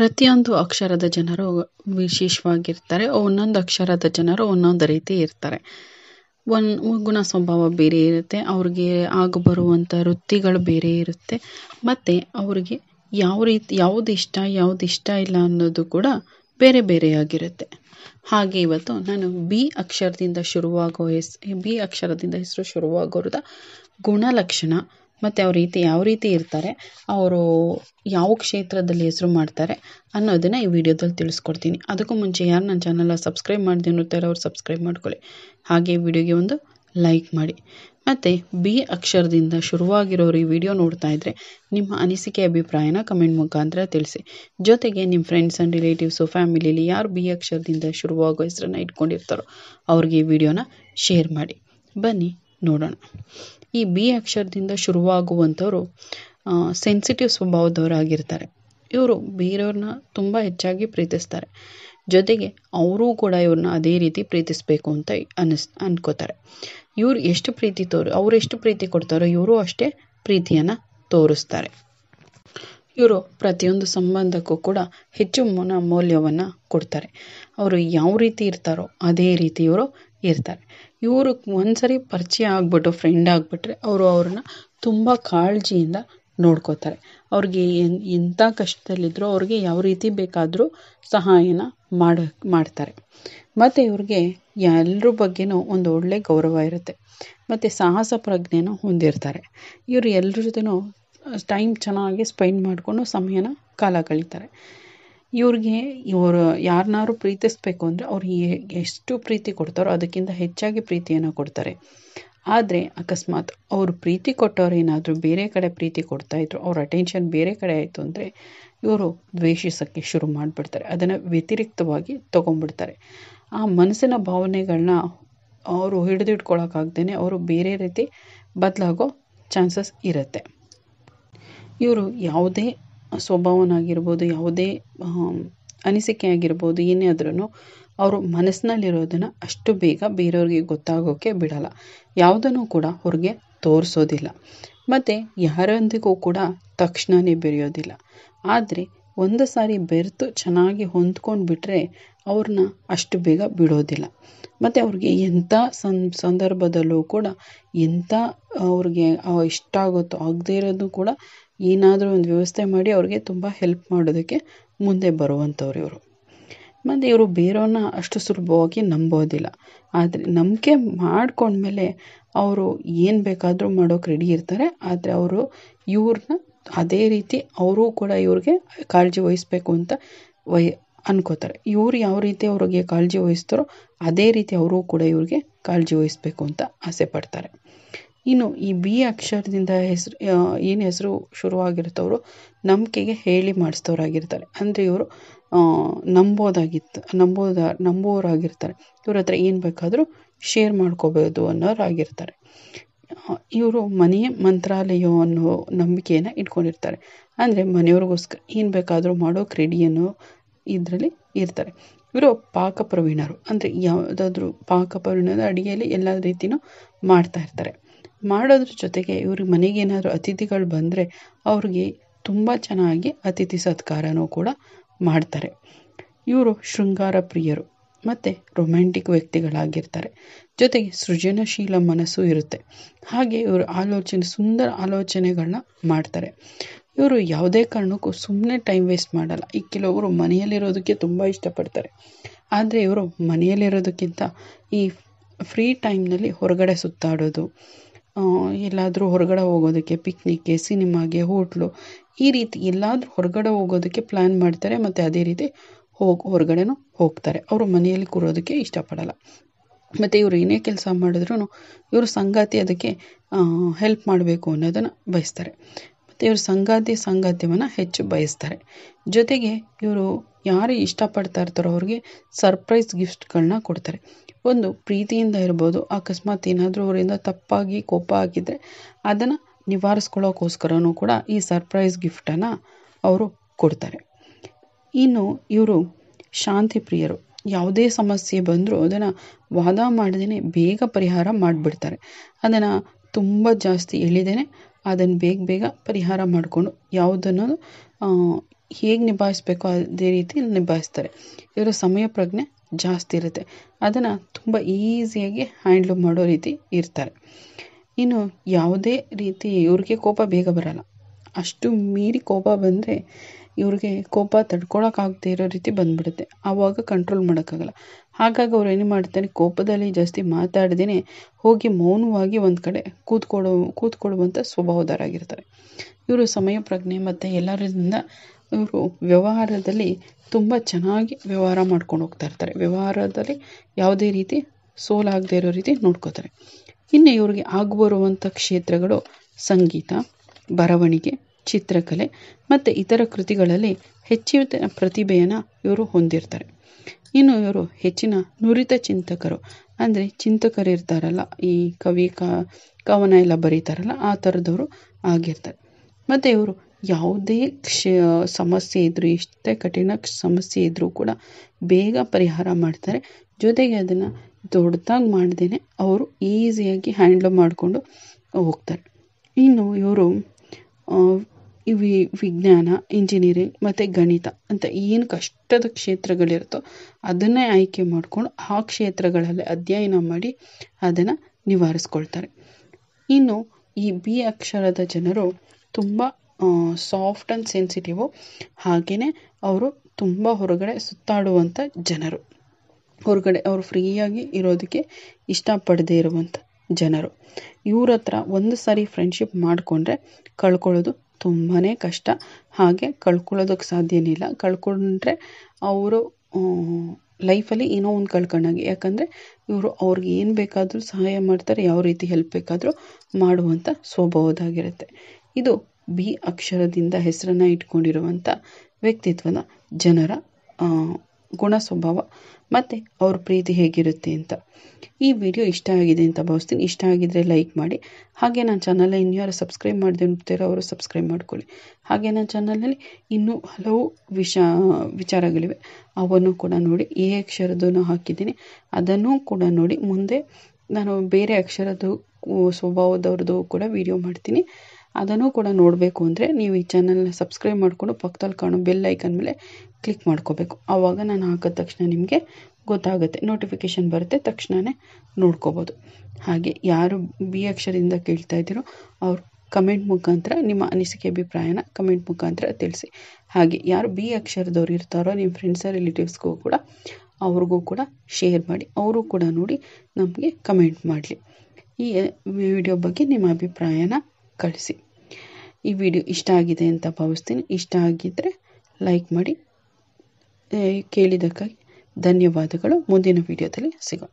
ಪ್ರತಿಯೊಂದು ಅಕ್ಷರದ ಜನರು ವಿಶೇಷವಾಗಿರ್ತಾರೆ ಒಂದೊಂದು ಅಕ್ಷರದ ಜನರು ಒಂದೊಂದು ರೀತಿ ಇರ್ತಾರೆ ಒಂದು ಗುಣ ಸ್ವಭಾವ ಬೇರೆ ಇರುತ್ತೆ ಅವ್ರಿಗೆ ಆಗ ಬರುವಂಥ ವೃತ್ತಿಗಳು ಬೇರೆ ಇರುತ್ತೆ ಮತ್ತು ಅವ್ರಿಗೆ ಯಾವ ರೀತಿ ಯಾವುದು ಇಷ್ಟ ಯಾವುದು ಇಷ್ಟ ಇಲ್ಲ ಅನ್ನೋದು ಕೂಡ ಬೇರೆ ಬೇರೆಯಾಗಿರುತ್ತೆ ಹಾಗೆ ಇವತ್ತು ನಾನು ಬಿ ಅಕ್ಷರದಿಂದ ಶುರುವಾಗೋ ಹೆಸ್ ಬಿ ಅಕ್ಷರದಿಂದ ಹೆಸರು ಶುರುವಾಗೋರದ ಗುಣಲಕ್ಷಣ ಮತ್ತು ಅವ್ರ ರೀತಿ ಯಾವ ರೀತಿ ಇರ್ತಾರೆ ಅವರು ಯಾವ ಕ್ಷೇತ್ರದಲ್ಲಿ ಹೆಸರು ಮಾಡ್ತಾರೆ ಅನ್ನೋದನ್ನು ಈ ವಿಡಿಯೋದಲ್ಲಿ ತಿಳಿಸ್ಕೊಡ್ತೀನಿ ಅದಕ್ಕೂ ಮುಂಚೆ ಯಾರು ನನ್ನ ಚಾನಲ್ನ ಸಬ್ಸ್ಕ್ರೈಬ್ ಮಾಡಿದೆ ಅವ್ರು ಸಬ್ಸ್ಕ್ರೈಬ್ ಮಾಡ್ಕೊಳ್ಳಿ ಹಾಗೆ ವಿಡಿಯೋಗೆ ಒಂದು ಲೈಕ್ ಮಾಡಿ ಮತ್ತು ಬಿ ಅಕ್ಷರದಿಂದ ಶುರುವಾಗಿರೋರು ಈ ವಿಡಿಯೋ ನೋಡ್ತಾ ಇದ್ದರೆ ನಿಮ್ಮ ಅನಿಸಿಕೆ ಅಭಿಪ್ರಾಯನ ಕಮೆಂಟ್ ಮುಖಾಂತರ ತಿಳಿಸಿ ಜೊತೆಗೆ ನಿಮ್ಮ ಫ್ರೆಂಡ್ಸ್ ಆ್ಯಂಡ್ ರಿಲೇಟಿವ್ಸು ಫ್ಯಾಮಿಲಿಯಲ್ಲಿ ಯಾರು ಬಿ ಅಕ್ಷರದಿಂದ ಶುರುವಾಗೋ ಹೆಸರನ್ನು ಇಟ್ಕೊಂಡಿರ್ತಾರೋ ಅವ್ರಿಗೆ ಈ ವಿಡಿಯೋನ ಶೇರ್ ಮಾಡಿ ಬನ್ನಿ ನೋಡೋಣ ಈ ಬಿ ಅಕ್ಷರದಿಂದ ಶುರುವಾಗುವಂಥವ್ರು ಸೆನ್ಸಿಟಿವ್ ಸ್ವಭಾವದವರಾಗಿರ್ತಾರೆ ಇವರು ಬೇರೆಯವ್ರನ್ನ ತುಂಬ ಹೆಚ್ಚಾಗಿ ಪ್ರೀತಿಸ್ತಾರೆ ಜೊತೆಗೆ ಅವರೂ ಕೂಡ ಇವ್ರನ್ನ ಅದೇ ರೀತಿ ಪ್ರೀತಿಸಬೇಕು ಅಂತ ಅನಿಸ್ ಅನ್ಕೋತಾರೆ ಇವ್ರು ಎಷ್ಟು ಪ್ರೀತಿ ತೋರು ಅವ್ರು ಎಷ್ಟು ಪ್ರೀತಿ ಕೊಡ್ತಾರೋ ಇವರು ಅಷ್ಟೇ ಪ್ರೀತಿಯನ್ನು ತೋರಿಸ್ತಾರೆ ಇವರು ಪ್ರತಿಯೊಂದು ಸಂಬಂಧಕ್ಕೂ ಕೂಡ ಹೆಚ್ಚು ಮನ ಮೌಲ್ಯವನ್ನು ಕೊಡ್ತಾರೆ ಅವರು ಯಾವ ರೀತಿ ಇರ್ತಾರೋ ಅದೇ ರೀತಿ ಇವರು ಇರ್ತಾರೆ ಇವರು ಒಂದ್ಸರಿ ಪರಿಚಯ ಆಗ್ಬಿಟ್ಟು ಫ್ರೆಂಡ್ ಆಗಿಬಿಟ್ರೆ ಅವರು ಅವ್ರನ್ನ ತುಂಬ ಕಾಳಜಿಯಿಂದ ನೋಡ್ಕೋತಾರೆ ಅವ್ರಿಗೆ ಎಂಥ ಕಷ್ಟದಲ್ಲಿದ್ದರೂ ಅವ್ರಿಗೆ ಯಾವ ರೀತಿ ಬೇಕಾದರೂ ಸಹಾಯನ ಮಾಡ್ತಾರೆ ಮತ್ತು ಇವ್ರಿಗೆ ಎಲ್ಲರ ಬಗ್ಗೆಯೂ ಒಂದು ಒಳ್ಳೆಯ ಗೌರವ ಇರುತ್ತೆ ಮತ್ತು ಸಾಹಸ ಪ್ರಜ್ಞೆಯನ್ನು ಹೊಂದಿರ್ತಾರೆ ಇವರು ಎಲ್ಲರ ಜೊತೆ ಟೈಮ್ ಚೆನ್ನಾಗಿ ಸ್ಪೆಂಡ್ ಮಾಡಿಕೊಂಡು ಸಮಯನ ಕಾಲ ಕಳೀತಾರೆ ಇವ್ರಿಗೆ ಇವರು ಯಾರನ್ನಾರು ಪ್ರೀತಿಸಬೇಕು ಅಂದರೆ ಅವ್ರು ಎಷ್ಟು ಪ್ರೀತಿ ಕೊಡ್ತಾರೋ ಅದಕ್ಕಿಂತ ಹೆಚ್ಚಾಗಿ ಪ್ರೀತಿಯನ್ನು ಕೊಡ್ತಾರೆ ಆದರೆ ಅಕಸ್ಮಾತ್ ಅವರು ಪ್ರೀತಿ ಕೊಟ್ಟವ್ರು ಏನಾದರೂ ಬೇರೆ ಕಡೆ ಪ್ರೀತಿ ಕೊಡ್ತಾಯಿದ್ರು ಅವ್ರ ಅಟೆನ್ಷನ್ ಬೇರೆ ಕಡೆ ಆಯಿತು ಅಂದರೆ ಇವರು ದ್ವೇಷಿಸೋಕ್ಕೆ ಶುರು ಮಾಡಿಬಿಡ್ತಾರೆ ಅದನ್ನು ವ್ಯತಿರಿಕ್ತವಾಗಿ ತೊಗೊಂಡ್ಬಿಡ್ತಾರೆ ಆ ಮನಸ್ಸಿನ ಭಾವನೆಗಳನ್ನ ಅವರು ಹಿಡಿದಿಟ್ಕೊಳ್ಳೋಕ್ಕಾಗ್ದೇ ಅವರು ಬೇರೆ ರೀತಿ ಬದಲಾಗೋ ಚಾನ್ಸಸ್ ಇರುತ್ತೆ ಇವರು ಯಾವುದೇ ಸ್ವಭಾವನಾಗಿರ್ಬೋದು ಯಾವುದೇ ಅನಿಸಿಕೆ ಆಗಿರ್ಬೋದು ಏನೇ ಆದ್ರೂ ಅವರು ಮನಸ್ಸಿನಲ್ಲಿರೋದನ್ನು ಅಷ್ಟು ಬೇಗ ಬೇರೆಯವ್ರಿಗೆ ಗೊತ್ತಾಗೋಕ್ಕೆ ಬಿಡಲ್ಲ ಯಾವುದನ್ನು ಕೂಡ ಅವ್ರಿಗೆ ತೋರಿಸೋದಿಲ್ಲ ಮತ್ತು ಯಾರೊಂದಿಗೂ ಕೂಡ ತಕ್ಷಣನೇ ಬೆರೆಯೋದಿಲ್ಲ ಆದರೆ ಒಂದು ಸಾರಿ ಬೆರೆತು ಚೆನ್ನಾಗಿ ಹೊಂದ್ಕೊಂಡು ಬಿಟ್ಟರೆ ಅವ್ರನ್ನ ಅಷ್ಟು ಬೇಗ ಬಿಡೋದಿಲ್ಲ ಮತ್ತು ಅವ್ರಿಗೆ ಎಂಥ ಸನ್ ಸಂದರ್ಭದಲ್ಲೂ ಕೂಡ ಎಂಥ ಅವ್ರಿಗೆ ಇಷ್ಟ ಆಗುತ್ತೋ ಆಗದೇ ಇರೋದು ಕೂಡ ಏನಾದರೂ ಒಂದು ವ್ಯವಸ್ಥೆ ಮಾಡಿ ಅವ್ರಿಗೆ ತುಂಬ ಹೆಲ್ಪ್ ಮಾಡೋದಕ್ಕೆ ಮುಂದೆ ಬರುವಂಥವ್ರು ಇವರು ಮತ್ತು ಇವರು ಬೇರೆಯವ್ರನ್ನ ಅಷ್ಟು ಸುಲಭವಾಗಿ ನಂಬೋದಿಲ್ಲ ಆದರೆ ನಂಬಿಕೆ ಮಾಡ್ಕೊಂಡ್ಮೇಲೆ ಅವರು ಏನು ಬೇಕಾದರೂ ಮಾಡೋಕೆ ರೆಡಿ ಇರ್ತಾರೆ ಆದರೆ ಅವರು ಇವ್ರನ್ನ ಅದೇ ರೀತಿ ಅವರು ಕೂಡ ಇವ್ರಿಗೆ ಕಾಳಜಿ ವಹಿಸ್ಬೇಕು ಅಂತ ವಯ್ ಅನ್ಕೋತಾರೆ ಇವ್ರು ಯಾವ ರೀತಿ ಅವ್ರಿಗೆ ಕಾಳಜಿ ವಹಿಸ್ತಾರೋ ಅದೇ ರೀತಿ ಅವರು ಕೂಡ ಇವ್ರಿಗೆ ಕಾಳಜಿ ವಹಿಸ್ಬೇಕು ಅಂತ ಆಸೆ ಪಡ್ತಾರೆ ಇನ್ನು ಈ ಬಿ ಅಕ್ಷರದಿಂದ ಹೆಸರು ಏನು ಹೆಸರು ಶುರುವಾಗಿರ್ತವರು ನಂಬಿಕೆಗೆ ಹೇಳಿ ಮಾಡಿಸ್ತವರಾಗಿರ್ತಾರೆ ಅಂದರೆ ಇವರು ನಂಬೋದಾಗಿತ್ತು ನಂಬೋದ ನಂಬೋರಾಗಿರ್ತಾರೆ ಇವ್ರ ಹತ್ರ ಏನು ಬೇಕಾದರೂ ಶೇರ್ ಮಾಡ್ಕೋಬೋದು ಅನ್ನೋರಾಗಿರ್ತಾರೆ ಇವರು ಮನೆಯ ಮಂತ್ರಾಲಯ ಅನ್ನೋ ನಂಬಿಕೆಯನ್ನು ಇಟ್ಕೊಂಡಿರ್ತಾರೆ ಅಂದರೆ ಮನೆಯವ್ರಿಗೋಸ್ಕರ ಏನು ಬೇಕಾದರೂ ಮಾಡೋ ಕ್ರೀಡೆಯನ್ನು ಇದರಲ್ಲಿ ಇರ್ತಾರೆ ಇವರು ಪಾಕ ಪ್ರವೀಣರು ಅಂದರೆ ಯಾವುದಾದ್ರೂ ಪಾಕ ಅಡುಗೆಯಲ್ಲಿ ಎಲ್ಲ ರೀತಿಯೂ ಮಾಡ್ತಾ ಇರ್ತಾರೆ ಮಾಡೋದ್ರ ಜೊತೆಗೆ ಇವ್ರ ಮನೆಗೇನಾದ್ರೂ ಅತಿಥಿಗಳು ಬಂದರೆ ಅವ್ರಿಗೆ ತುಂಬ ಚೆನ್ನಾಗಿ ಅತಿಥಿ ಸತ್ಕಾರನೂ ಕೂಡ ಮಾಡ್ತಾರೆ ಇವರು ಶೃಂಗಾರ ಪ್ರಿಯರು ಮತ್ತು ರೊಮ್ಯಾಂಟಿಕ್ ವ್ಯಕ್ತಿಗಳಾಗಿರ್ತಾರೆ ಜೊತೆಗೆ ಸೃಜನಶೀಲ ಮನಸ್ಸು ಇರುತ್ತೆ ಹಾಗೆ ಇವರು ಆಲೋಚನೆ ಸುಂದರ ಆಲೋಚನೆಗಳನ್ನ ಮಾಡ್ತಾರೆ ಇವರು ಯಾವುದೇ ಕಾರಣಕ್ಕೂ ಸುಮ್ಮನೆ ಟೈಮ್ ವೇಸ್ಟ್ ಮಾಡಲ್ಲ ಈ ಕೆಲವರು ಮನೆಯಲ್ಲಿರೋದಕ್ಕೆ ತುಂಬ ಇಷ್ಟಪಡ್ತಾರೆ ಆದರೆ ಇವರು ಮನೆಯಲ್ಲಿರೋದಕ್ಕಿಂತ ಈ ಫ್ರೀ ಟೈಮ್ನಲ್ಲಿ ಹೊರಗಡೆ ಸುತ್ತಾಡೋದು ಎಲ್ಲಾದರೂ ಹೊರಗಡೆ ಹೋಗೋದಕ್ಕೆ ಪಿಕ್ನಿಕ್ಗೆ ಸಿನಿಮಾಗೆ ಹೋಟ್ಲು ಈ ರೀತಿ ಎಲ್ಲಾದರೂ ಹೊರಗಡೆ ಹೋಗೋದಕ್ಕೆ ಪ್ಲ್ಯಾನ್ ಮಾಡ್ತಾರೆ ಮತ್ತು ಅದೇ ರೀತಿ ಹೋಗಿ ಹೊರಗಡೆನೂ ಹೋಗ್ತಾರೆ ಅವರು ಮನೆಯಲ್ಲಿ ಕೂರೋದಕ್ಕೆ ಇಷ್ಟಪಡಲ್ಲ ಮತ್ತು ಇವರು ಏನೇ ಕೆಲಸ ಮಾಡಿದ್ರೂ ಇವರು ಸಂಗಾತಿ ಅದಕ್ಕೆ ಹೆಲ್ಪ್ ಮಾಡಬೇಕು ಅನ್ನೋದನ್ನು ಬಯಸ್ತಾರೆ ಮತ್ತು ಇವರು ಸಂಗಾತಿ ಸಂಗಾತಿಯವನ್ನು ಹೆಚ್ಚು ಬಯಸ್ತಾರೆ ಜೊತೆಗೆ ಇವರು ಯಾರು ಇಷ್ಟಪಡ್ತಾ ಇರ್ತಾರೋ ಅವ್ರಿಗೆ ಸರ್ಪ್ರೈಸ್ ಗಿಫ್ಟ್ಗಳನ್ನ ಕೊಡ್ತಾರೆ ಒಂದು ಪ್ರೀತಿಯಿಂದ ಇರ್ಬೋದು ಅಕಸ್ಮಾತ್ ಏನಾದರೂ ಅವರಿಂದ ತಪ್ಪಾಗಿ ಕೋಪ ಆಗಿದ್ದರೆ ಅದನ್ನು ನಿವಾರಿಸ್ಕೊಳ್ಳೋಕ್ಕೋಸ್ಕರನೂ ಕೂಡ ಈ ಸರ್ಪ್ರೈಸ್ ಗಿಫ್ಟನ್ನು ಅವರು ಕೊಡ್ತಾರೆ ಇನ್ನು ಇವರು ಶಾಂತಿ ಪ್ರಿಯರು ಯಾವುದೇ ಸಮಸ್ಯೆ ಬಂದರೂ ಅದನ್ನು ವಾದ ಮಾಡದೇ ಬೇಗ ಪರಿಹಾರ ಮಾಡಿಬಿಡ್ತಾರೆ ಅದನ್ನು ತುಂಬ ಜಾಸ್ತಿ ಹೇಳಿದ್ದೇನೆ ಅದನ್ನು ಬೇಗ ಬೇಗ ಪರಿಹಾರ ಮಾಡಿಕೊಂಡು ಯಾವುದನ್ನು ಹೇಗೆ ನಿಭಾಯಿಸ್ಬೇಕು ಅದೇ ರೀತಿ ನಿಭಾಯಿಸ್ತಾರೆ ಇದರ ಸಮಯ ಪ್ರಜ್ಞೆ ಜಾಸ್ತಿ ಇರುತ್ತೆ ಅದನ್ನು ತುಂಬ ಈಸಿಯಾಗಿ ಹ್ಯಾಂಡ್ಲು ಮಾಡೋ ರೀತಿ ಇರ್ತಾರೆ ಇನ್ನು ಯಾವುದೇ ರೀತಿ ಇವ್ರಿಗೆ ಕೋಪ ಬೇಗ ಬರಲ್ಲ ಅಷ್ಟು ಮೀರಿ ಕೋಪ ಬಂದರೆ ಇವ್ರಿಗೆ ಕೋಪ ತಡ್ಕೊಳಕ್ಕಾಗದೇ ಇರೋ ರೀತಿ ಬಂದ್ಬಿಡುತ್ತೆ ಆವಾಗ ಕಂಟ್ರೋಲ್ ಮಾಡೋಕ್ಕಾಗಲ್ಲ ಹಾಗಾಗಿ ಅವ್ರು ಏನು ಮಾಡ್ತಾರೆ ಕೋಪದಲ್ಲಿ ಜಾಸ್ತಿ ಮಾತಾಡ್ದೇ ಹೋಗಿ ಮೌನವಾಗಿ ಒಂದು ಕಡೆ ಕೂತ್ಕೊಳ್ಳೋ ಕೂತ್ಕೊಳ್ಳುವಂಥ ಸ್ವಭಾವದವರಾಗಿರ್ತಾರೆ ಇವರು ಸಮಯ ಪ್ರಜ್ಞೆ ಮತ್ತು ಎಲ್ಲರಿಂದ ಇವರು ವ್ಯವಹಾರದಲ್ಲಿ ತುಂಬ ಚೆನ್ನಾಗಿ ವ್ಯವಹಾರ ಮಾಡ್ಕೊಂಡು ಹೋಗ್ತಾ ಇರ್ತಾರೆ ವ್ಯವಹಾರದಲ್ಲಿ ಯಾವುದೇ ರೀತಿ ಸೋಲಾಗದೇ ಇರೋ ರೀತಿ ನೋಡ್ಕೋತಾರೆ ಇನ್ನು ಇವ್ರಿಗೆ ಆಗಬರುವಂಥ ಕ್ಷೇತ್ರಗಳು ಸಂಗೀತ ಬರವಣಿಗೆ ಚಿತ್ರಕಲೆ ಮತ್ತು ಇತರ ಕೃತಿಗಳಲ್ಲಿ ಹೆಚ್ಚಿನ ಪ್ರತಿಭೆಯನ್ನು ಇವರು ಹೊಂದಿರ್ತಾರೆ ಇನ್ನು ಇವರು ಹೆಚ್ಚಿನ ನುರಿತ ಚಿಂತಕರು ಅಂದರೆ ಚಿಂತಕರು ಇರ್ತಾರಲ್ಲ ಈ ಕವಿ ಕವನ ಎಲ್ಲ ಬರೀತಾರಲ್ಲ ಆ ಥರದವರು ಆಗಿರ್ತಾರೆ ಮತ್ತು ಇವರು ಯಾವುದೇ ಕ್ಷ ಸಮಸ್ಯೆ ಇದ್ದರೂ ಎಷ್ಟೇ ಕಠಿಣ ಸಮಸ್ಯೆ ಇದ್ದರೂ ಕೂಡ ಬೇಗ ಪರಿಹಾರ ಮಾಡ್ತಾರೆ ಜೊತೆಗೆ ಅದನ್ನು ದೊಡ್ಡದಾಗಿ ಮಾಡ್ದೇ ಅವರು ಈಸಿಯಾಗಿ ಹ್ಯಾಂಡ್ಲ್ ಮಾಡಿಕೊಂಡು ಹೋಗ್ತಾರೆ ಇನ್ನು ಇವರು ಈ ವಿಜ್ಞಾನ ಇಂಜಿನಿಯರಿಂಗ್ ಮತ್ತು ಗಣಿತ ಅಂತ ಏನು ಕಷ್ಟದ ಕ್ಷೇತ್ರಗಳಿರುತ್ತೋ ಅದನ್ನೇ ಆಯ್ಕೆ ಮಾಡಿಕೊಂಡು ಆ ಕ್ಷೇತ್ರಗಳಲ್ಲಿ ಅಧ್ಯಯನ ಮಾಡಿ ಅದನ್ನು ನಿವಾರಿಸ್ಕೊಳ್ತಾರೆ ಇನ್ನು ಈ ಬಿ ಅಕ್ಷರದ ಜನರು ತುಂಬ ಸಾಫ್ಟ್ ಆ್ಯಂಡ್ ಸೆನ್ಸಿಟಿವು ಹಾಗೆಯೇ ಅವರು ತುಂಬ ಹೊರಗಡೆ ಸುತ್ತಾಡುವಂಥ ಜನರು ಹೊರಗಡೆ ಅವರು ಫ್ರೀಯಾಗಿ ಇರೋದಕ್ಕೆ ಇಷ್ಟಪಡದೇ ಇರುವಂಥ ಜನರು ಇವ್ರ ಹತ್ರ ಒಂದು ಸಾರಿ ಫ್ರೆಂಡ್ಶಿಪ್ ಮಾಡಿಕೊಂಡ್ರೆ ಕಳ್ಕೊಳ್ಳೋದು ತುಂಬಾ ಕಷ್ಟ ಹಾಗೆ ಕಳ್ಕೊಳ್ಳೋದಕ್ಕೆ ಸಾಧ್ಯನೇ ಇಲ್ಲ ಕಳ್ಕೊಂಡ್ರೆ ಅವರು ಲೈಫಲ್ಲಿ ಏನೋ ಒಂದು ಕಳ್ಕೊಂಡಂಗೆ ಯಾಕಂದರೆ ಇವರು ಅವ್ರಿಗೆ ಏನು ಬೇಕಾದರೂ ಸಹಾಯ ಮಾಡ್ತಾರೆ ಯಾವ ರೀತಿ ಹೆಲ್ಪ್ ಬೇಕಾದರೂ ಮಾಡುವಂಥ ಸ್ವಭಾವದಾಗಿರುತ್ತೆ ಇದು ಬಿ ಅಕ್ಷರದಿಂದ ಹೆಸರನ್ನು ಇಟ್ಕೊಂಡಿರುವಂಥ ವ್ಯಕ್ತಿತ್ವದ ಜನರ ಗುಣ ಸ್ವಭಾವ ಮತ್ತು ಅವ್ರ ಪ್ರೀತಿ ಹೇಗಿರುತ್ತೆ ಅಂತ ಈ ವಿಡಿಯೋ ಇಷ್ಟ ಆಗಿದೆ ಅಂತ ಭಾವಿಸ್ತೀನಿ ಇಷ್ಟ ಆಗಿದ್ದರೆ ಲೈಕ್ ಮಾಡಿ ಹಾಗೆ ನನ್ನ ಚಾನಲ್ ಯಾರು ಸಬ್ಸ್ಕ್ರೈಬ್ ಮಾಡಿದೆ ಅಂತಾರೋ ಅವರು ಸಬ್ಸ್ಕ್ರೈಬ್ ಮಾಡ್ಕೊಳ್ಳಿ ಹಾಗೆ ನನ್ನ ಚಾನಲ್ನಲ್ಲಿ ಇನ್ನೂ ಹಲವು ವಿಷ ವಿಚಾರಗಳಿವೆ ಅವನ್ನು ಕೂಡ ನೋಡಿ ಈ ಅಕ್ಷರದನ್ನು ಹಾಕಿದ್ದೀನಿ ಅದನ್ನು ಕೂಡ ನೋಡಿ ಮುಂದೆ ನಾನು ಬೇರೆ ಅಕ್ಷರದ ಸ್ವಭಾವದವ್ರದ್ದು ಕೂಡ ವಿಡಿಯೋ ಮಾಡ್ತೀನಿ ಅದನ್ನು ಕೂಡ ನೋಡಬೇಕು ಅಂದರೆ ನೀವು ಈ ಚಾನಲ್ನ ಸಬ್ಸ್ಕ್ರೈಬ್ ಮಾಡಿಕೊಂಡು ಪಕ್ಕದಲ್ಲಿ ಕಾಣೋ ಬೆಲ್ ಐಕನ್ ಮೇಲೆ ಕ್ಲಿಕ್ ಮಾಡ್ಕೋಬೇಕು ಆವಾಗ ನಾನು ಹಾಕಿದ ತಕ್ಷಣ ನಿಮಗೆ ಗೊತ್ತಾಗುತ್ತೆ ನೋಟಿಫಿಕೇಷನ್ ಬರುತ್ತೆ ತಕ್ಷಣವೇ ನೋಡ್ಕೋಬೋದು ಹಾಗೆ ಯಾರು ಬಿ ಅಕ್ಷರದಿಂದ ಕೇಳ್ತಾ ಇದ್ದೀರೋ ಅವ್ರು ಕಮೆಂಟ್ ಮುಖಾಂತರ ನಿಮ್ಮ ಅನಿಸಿಕೆ ಅಭಿಪ್ರಾಯನ ಕಮೆಂಟ್ ಮುಖಾಂತರ ತಿಳಿಸಿ ಹಾಗೆ ಯಾರು ಬಿ ಅಕ್ಷರದವ್ರು ಇರ್ತಾರೋ ನಿಮ್ಮ ಫ್ರೆಂಡ್ಸ ರಿಲೇಟಿವ್ಸ್ಗೂ ಕೂಡ ಅವ್ರಿಗೂ ಕೂಡ ಶೇರ್ ಮಾಡಿ ಅವರು ಕೂಡ ನೋಡಿ ನಮಗೆ ಕಮೆಂಟ್ ಮಾಡಲಿ ಈ ವಿಡಿಯೋ ಬಗ್ಗೆ ನಿಮ್ಮ ಅಭಿಪ್ರಾಯನ ಕಳಿಸಿ ಈ ವಿಡಿಯೋ ಇಷ್ಟ ಆಗಿದೆ ಅಂತ ಭಾವಿಸ್ತೀನಿ ಇಷ್ಟ ಆಗಿದ್ದರೆ ಲೈಕ್ ಮಾಡಿ ಕೇಳಿದ್ದಕ್ಕಾಗಿ ಧನ್ಯವಾದಗಳು ಮುಂದಿನ ವಿಡಿಯೋದಲ್ಲಿ ಸಿಗೋಣ